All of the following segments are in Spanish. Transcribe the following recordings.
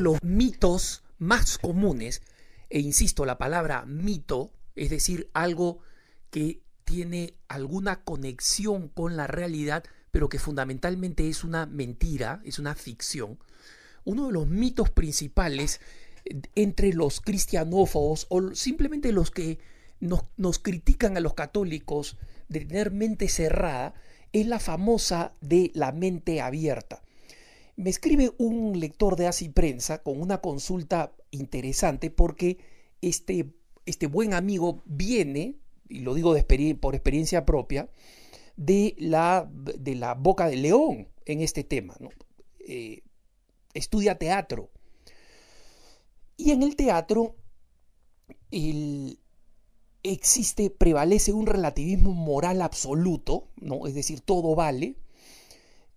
los mitos más comunes, e insisto, la palabra mito, es decir, algo que tiene alguna conexión con la realidad, pero que fundamentalmente es una mentira, es una ficción. Uno de los mitos principales eh, entre los cristianófobos o simplemente los que nos, nos critican a los católicos de tener mente cerrada es la famosa de la mente abierta. Me escribe un lector de Así Prensa con una consulta interesante porque este, este buen amigo viene, y lo digo por experiencia propia, de la, de la boca del león en este tema. Eh, estudia teatro. Y en el teatro existe, prevalece un relativismo moral absoluto, ¿no? es decir, todo vale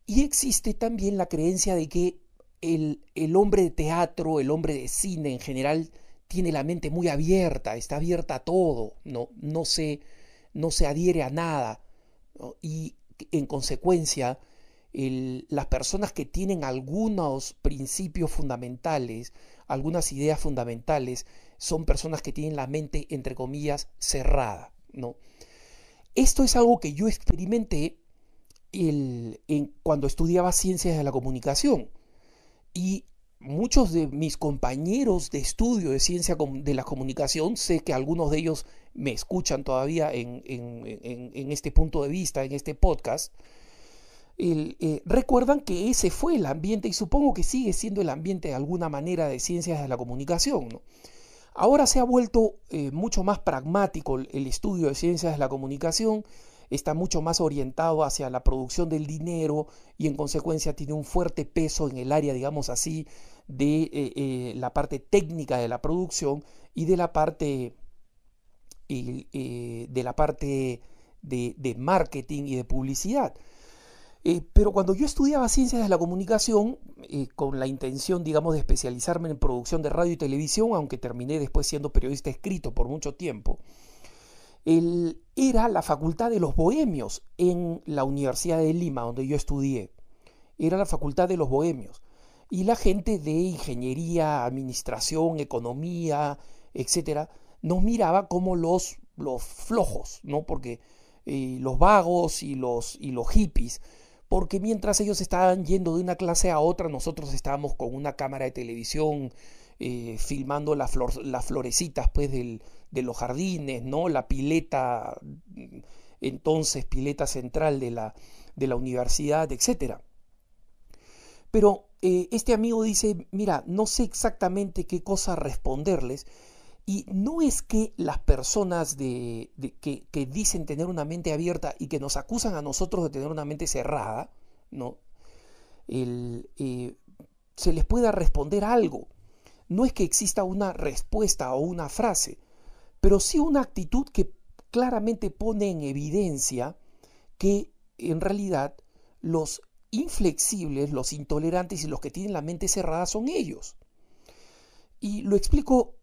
y existe también la creencia de que el, hombre de teatro, el hombre de cine en general, tiene la mente muy abierta, está abierta a todo, no, no, se, no se adhiere a nada. Y en consecuencia, las personas que tienen algunos principios fundamentales, algunas ideas fundamentales, son personas que tienen la mente, entre comillas, cerrada. ¿no? Esto es algo que yo experimenté cuando estudiaba ciencias de la comunicación. Y muchos de mis compañeros de estudio de ciencia de la comunicación, sé que algunos de ellos me escuchan todavía en, este punto de vista, en este podcast, eh, recuerdan que ese fue el ambiente y supongo que sigue siendo el ambiente de alguna manera de ciencias de la comunicación. Ahora se ha vuelto eh, mucho más pragmático el estudio de ciencias de la comunicación está mucho más orientado hacia la producción del dinero y en consecuencia tiene un fuerte peso en el área, digamos así, de eh, eh, la parte técnica de la producción y de la parte, eh, de, la parte de, marketing y de publicidad. pero cuando yo estudiaba ciencias de la comunicación, con la intención, digamos, de especializarme en producción de radio y televisión, aunque terminé después siendo periodista escrito por mucho tiempo, él era la facultad de los bohemios en la Universidad de Lima, donde yo estudié. Era la facultad de los bohemios. Y la gente de ingeniería, administración, economía, etcétera, nos miraba como los, los flojos, ¿no? Porque eh, los vagos y los, y los hippies. Porque mientras ellos estaban yendo de una clase a otra, nosotros estábamos con una cámara de televisión, eh, filmando la las florecitas pues, de los jardines, ¿no? la pileta, mm, entonces pileta central de la, de la universidad, etc. Pero eh, este amigo dice, mira, no sé exactamente qué cosa responderles, y no es que las personas de, que, dicen tener una mente abierta y que nos acusan a nosotros de tener una mente cerrada, ¿no? Eh, se les pueda responder algo no es que exista una respuesta o una frase, pero sí una actitud que claramente pone en evidencia que en realidad los inflexibles, los intolerantes y los que tienen la mente cerrada son ellos. Y lo explico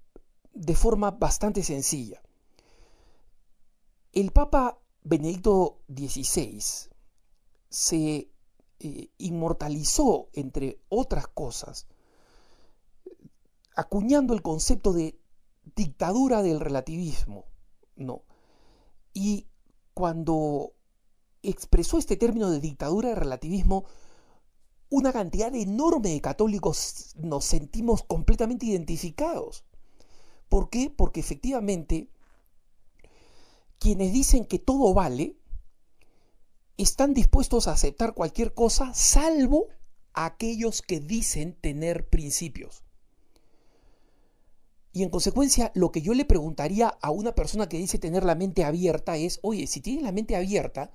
de forma bastante sencilla. El Papa Benedicto XVI se eh, inmortalizó, entre otras cosas, acuñando el concepto de dictadura del relativismo, ¿no? Y cuando expresó este término de dictadura del relativismo, una cantidad enorme de católicos nos sentimos completamente identificados. ¿Por qué? Porque efectivamente quienes dicen que todo vale están dispuestos a aceptar cualquier cosa salvo aquellos que dicen tener principios. Y en consecuencia, lo que yo le preguntaría a una persona que dice tener la mente abierta es, oye, si tienes la mente abierta,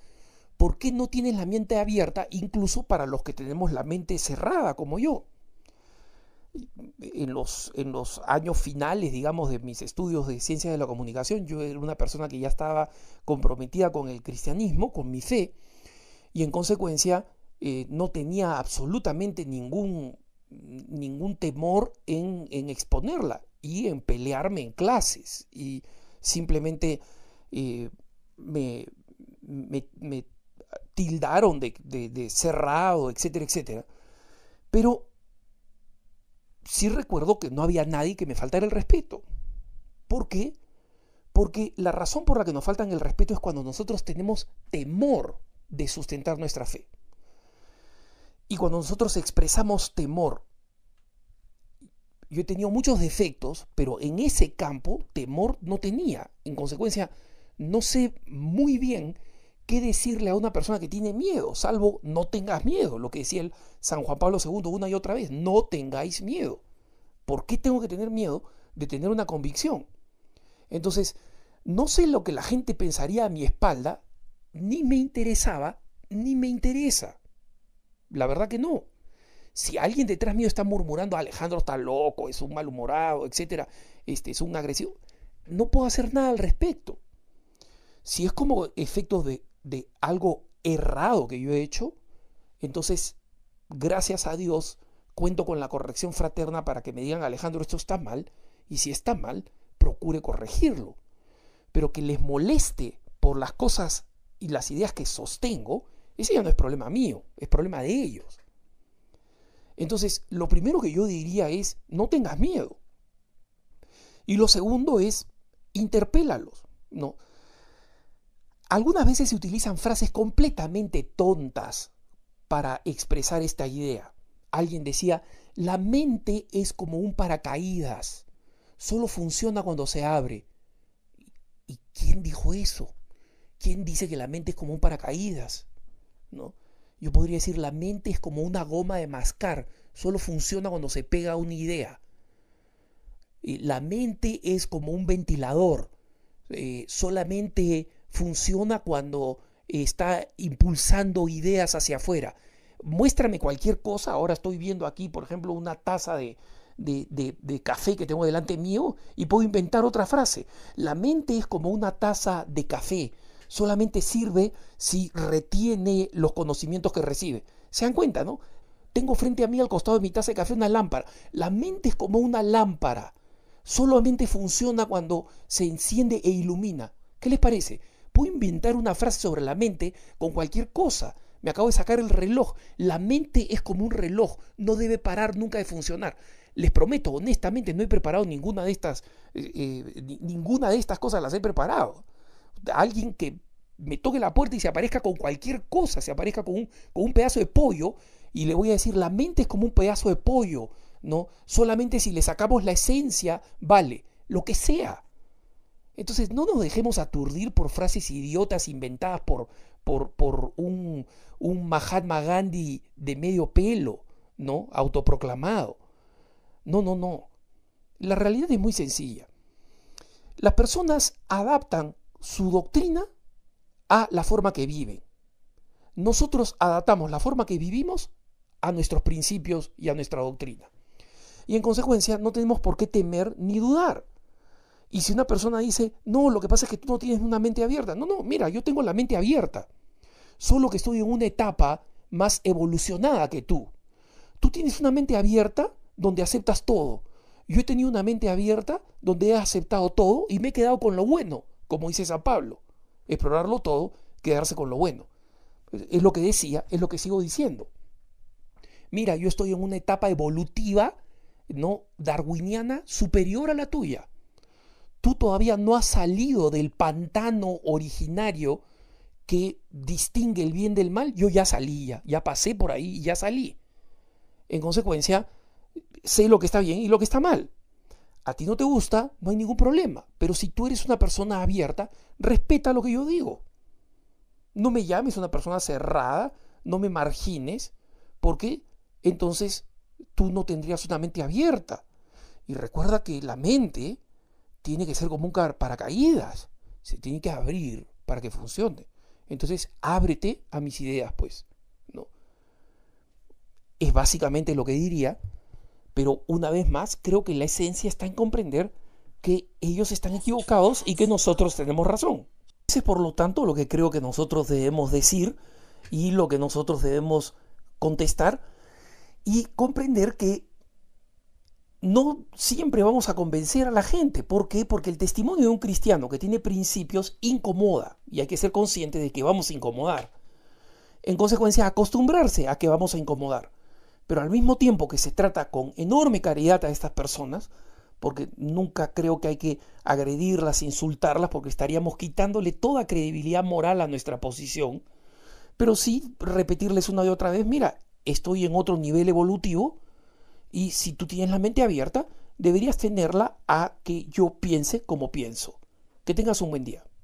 ¿por qué no tienes la mente abierta incluso para los que tenemos la mente cerrada como yo? En los, en los años finales, digamos, de mis estudios de ciencias de la comunicación, yo era una persona que ya estaba comprometida con el cristianismo, con mi fe, y en consecuencia eh, no tenía absolutamente ningún, ningún temor en, en exponerla y en pelearme en clases. Y simplemente eh, me, me, tildaron de, de cerrado, etcétera, etcétera. Pero sí recuerdo que no había nadie que me faltara el respeto. ¿Por qué? Porque la razón por la que nos faltan el respeto es cuando nosotros tenemos temor de sustentar nuestra fe. Y cuando nosotros expresamos temor yo he tenido muchos defectos, pero en ese campo temor no tenía. En consecuencia, no sé muy bien qué decirle a una persona que tiene miedo, salvo no tengas miedo, lo que decía el San Juan Pablo II una y otra vez, no tengáis miedo. ¿Por qué tengo que tener miedo de tener una convicción? Entonces, no sé lo que la gente pensaría a mi espalda, ni me interesaba, ni me interesa. La verdad que no. Si alguien detrás mío está murmurando, Alejandro está loco, es un malhumorado, etcétera, este, es un agresivo, no puedo hacer nada al respecto. Si es como efectos de, de algo errado que yo he hecho, entonces, gracias a Dios, cuento con la corrección fraterna para que me digan, Alejandro, esto está mal, y si está mal, procure corregirlo. Pero que les moleste por las cosas y las ideas que sostengo, ese ya no es problema mío, es problema de ellos. Entonces, lo primero que yo diría es, no tengas miedo. Y lo segundo es, interpélalos, ¿no? Algunas veces se utilizan frases completamente tontas para expresar esta idea. Alguien decía, la mente es como un paracaídas, solo funciona cuando se abre. ¿Y quién dijo eso? ¿Quién dice que la mente es como un paracaídas? ¿No? Yo podría decir, la mente es como una goma de mascar, solo funciona cuando se pega una idea. La mente es como un ventilador, eh, solamente funciona cuando está impulsando ideas hacia afuera. Muéstrame cualquier cosa, ahora estoy viendo aquí, por ejemplo, una taza de, de, de, café que tengo delante mío y puedo inventar otra frase. La mente es como una taza de café solamente sirve si retiene los conocimientos que recibe. ¿Se dan cuenta, no? Tengo frente a mí al costado de mi taza de café una lámpara. La mente es como una lámpara. Solamente funciona cuando se enciende e ilumina. ¿Qué les parece? Puedo inventar una frase sobre la mente con cualquier cosa. Me acabo de sacar el reloj. La mente es como un reloj. No debe parar nunca de funcionar les prometo, honestamente, no he preparado ninguna de estas, eh, eh, ninguna de estas cosas las he preparado alguien que me toque la puerta y se aparezca con cualquier cosa, se aparezca con un, pedazo de pollo y le voy a decir, la mente es como un pedazo de pollo, ¿no? Solamente si le sacamos la esencia, vale, lo que sea. Entonces, no nos dejemos aturdir por frases idiotas inventadas por, por, un, un Mahatma Gandhi de medio pelo, ¿no? Autoproclamado. No, no, no. La realidad es muy sencilla. Las personas adaptan su doctrina a la forma que vive. Nosotros adaptamos la forma que vivimos a nuestros principios y a nuestra doctrina. Y en consecuencia no tenemos por qué temer ni dudar. Y si una persona dice, no, lo que pasa es que tú no tienes una mente abierta. No, no, mira, yo tengo la mente abierta. Solo que estoy en una etapa más evolucionada que tú. Tú tienes una mente abierta donde aceptas todo. Yo he tenido una mente abierta donde he aceptado todo y me he quedado con lo bueno como dice San Pablo, explorarlo todo, quedarse con lo bueno. Pues, es lo que decía, es lo que sigo diciendo. Mira, yo estoy en una etapa evolutiva, ¿no? Darwiniana superior a la tuya. Tú todavía no has salido del pantano originario que distingue el bien del mal. Yo ya salía, ya pasé por ahí y ya salí. En consecuencia, sé lo que está bien y lo que está mal a ti no te gusta, no hay ningún problema. Pero si tú eres una persona abierta, respeta lo que yo digo. No me llames una persona cerrada, no me margines, porque entonces tú no tendrías una mente abierta. Y recuerda que la mente tiene que ser como un paracaídas, se tiene que abrir para que funcione. Entonces, ábrete a mis ideas, pues. ¿no? Es básicamente lo que diría pero una vez más, creo que la esencia está en comprender que ellos están equivocados y que nosotros tenemos razón. Ese es por lo tanto lo que creo que nosotros debemos decir y lo que nosotros debemos contestar y comprender que no siempre vamos a convencer a la gente. ¿Por qué? Porque el testimonio de un cristiano que tiene principios incomoda y hay que ser consciente de que vamos a incomodar. En consecuencia, acostumbrarse a que vamos a incomodar pero al mismo tiempo que se trata con enorme caridad a estas personas, porque nunca creo que hay que agredirlas, insultarlas, porque estaríamos quitándole toda credibilidad moral a nuestra posición, pero sí repetirles una y otra vez, mira, estoy en otro nivel evolutivo y si tú tienes la mente abierta, deberías tenerla a que yo piense como pienso. Que tengas un buen día.